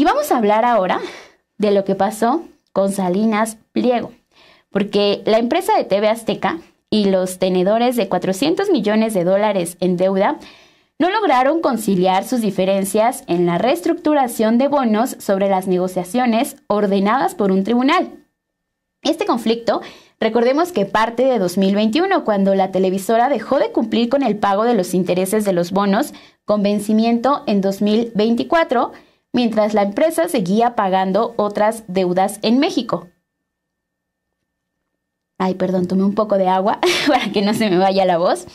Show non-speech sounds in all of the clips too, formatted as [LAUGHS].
Y vamos a hablar ahora de lo que pasó con Salinas Pliego, porque la empresa de TV Azteca y los tenedores de 400 millones de dólares en deuda no lograron conciliar sus diferencias en la reestructuración de bonos sobre las negociaciones ordenadas por un tribunal. Este conflicto, recordemos que parte de 2021, cuando la televisora dejó de cumplir con el pago de los intereses de los bonos con vencimiento en 2024, mientras la empresa seguía pagando otras deudas en México. Ay, perdón, tomé un poco de agua [LAUGHS] para que no se me vaya la voz,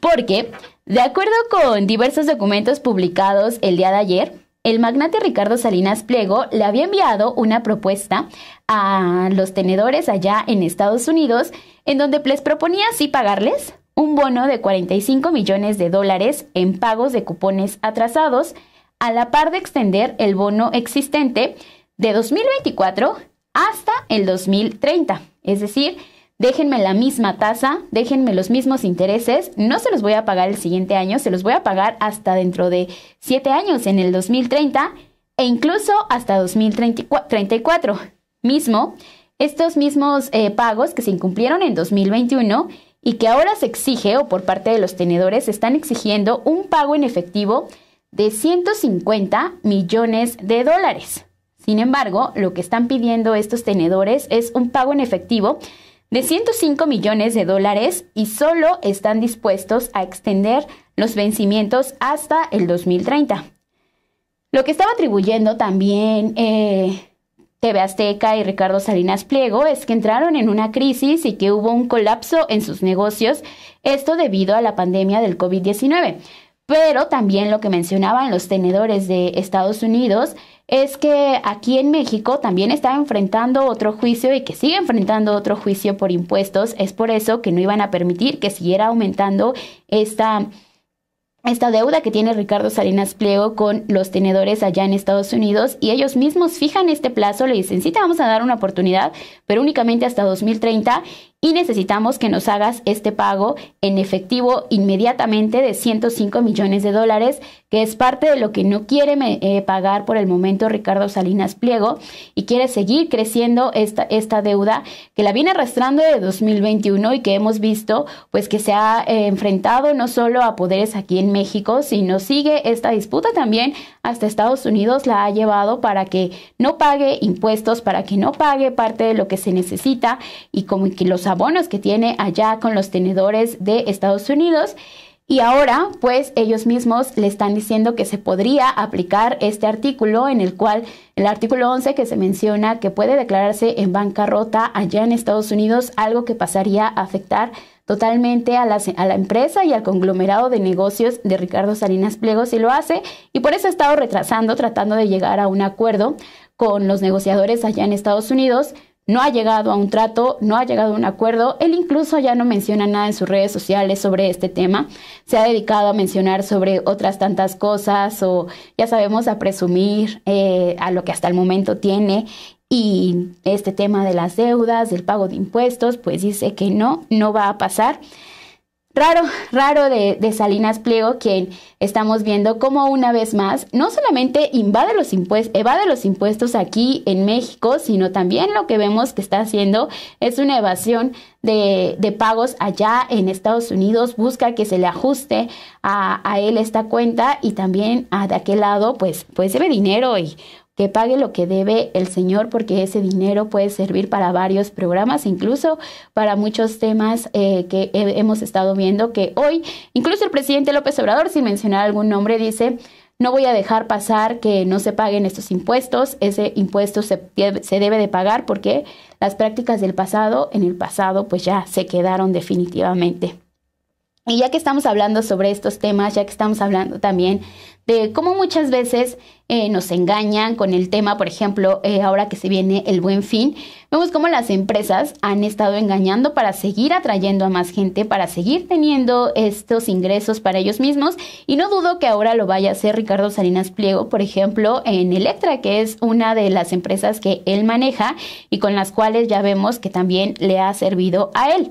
porque, de acuerdo con diversos documentos publicados el día de ayer, el magnate Ricardo Salinas Pliego le había enviado una propuesta a los tenedores allá en Estados Unidos, en donde les proponía así pagarles un bono de 45 millones de dólares en pagos de cupones atrasados a la par de extender el bono existente de 2024 hasta el 2030. Es decir, déjenme la misma tasa, déjenme los mismos intereses, no se los voy a pagar el siguiente año, se los voy a pagar hasta dentro de 7 años, en el 2030 e incluso hasta 2034. Mismo, estos mismos eh, pagos que se incumplieron en 2021 y que ahora se exige o por parte de los tenedores están exigiendo un pago en efectivo de 150 millones de dólares. Sin embargo, lo que están pidiendo estos tenedores es un pago en efectivo de 105 millones de dólares y solo están dispuestos a extender los vencimientos hasta el 2030. Lo que estaba atribuyendo también eh, TV Azteca y Ricardo Salinas Pliego es que entraron en una crisis y que hubo un colapso en sus negocios, esto debido a la pandemia del COVID-19. Pero también lo que mencionaban los tenedores de Estados Unidos es que aquí en México también está enfrentando otro juicio y que sigue enfrentando otro juicio por impuestos. Es por eso que no iban a permitir que siguiera aumentando esta, esta deuda que tiene Ricardo Salinas Pliego con los tenedores allá en Estados Unidos y ellos mismos fijan este plazo, le dicen, sí, te vamos a dar una oportunidad, pero únicamente hasta 2030 y necesitamos que nos hagas este pago en efectivo inmediatamente de 105 millones de dólares, que es parte de lo que no quiere eh, pagar por el momento Ricardo Salinas Pliego y quiere seguir creciendo esta, esta deuda que la viene arrastrando de 2021 y que hemos visto pues que se ha eh, enfrentado no solo a poderes aquí en México, sino sigue esta disputa también hasta Estados Unidos la ha llevado para que no pague impuestos, para que no pague parte de lo que se necesita y como que los abonos que tiene allá con los tenedores de Estados Unidos. Y ahora, pues ellos mismos le están diciendo que se podría aplicar este artículo en el cual, el artículo 11 que se menciona que puede declararse en bancarrota allá en Estados Unidos, algo que pasaría a afectar totalmente a la, a la empresa y al conglomerado de negocios de Ricardo Salinas Pliego si lo hace, y por eso ha estado retrasando, tratando de llegar a un acuerdo con los negociadores allá en Estados Unidos no ha llegado a un trato, no ha llegado a un acuerdo. Él incluso ya no menciona nada en sus redes sociales sobre este tema. Se ha dedicado a mencionar sobre otras tantas cosas o ya sabemos a presumir eh, a lo que hasta el momento tiene. Y este tema de las deudas, del pago de impuestos, pues dice que no, no va a pasar raro, raro de, Salinas Pliego, quien estamos viendo como una vez más no solamente invade los impuestos, evade los impuestos aquí en México, sino también lo que vemos que está haciendo es una evasión de, pagos allá en Estados Unidos, busca que se le ajuste a, a él esta cuenta y también a de aquel lado pues, pues se ve dinero y que pague lo que debe el Señor porque ese dinero puede servir para varios programas, incluso para muchos temas eh, que hemos estado viendo que hoy, incluso el presidente López Obrador, sin mencionar algún nombre, dice... No voy a dejar pasar que no se paguen estos impuestos. Ese impuesto se, se debe de pagar porque las prácticas del pasado, en el pasado, pues ya se quedaron definitivamente. Y ya que estamos hablando sobre estos temas, ya que estamos hablando también de cómo muchas veces eh, nos engañan con el tema, por ejemplo, eh, ahora que se viene el buen fin, vemos cómo las empresas han estado engañando para seguir atrayendo a más gente, para seguir teniendo estos ingresos para ellos mismos. Y no dudo que ahora lo vaya a hacer Ricardo Salinas Pliego, por ejemplo, en Electra, que es una de las empresas que él maneja y con las cuales ya vemos que también le ha servido a él.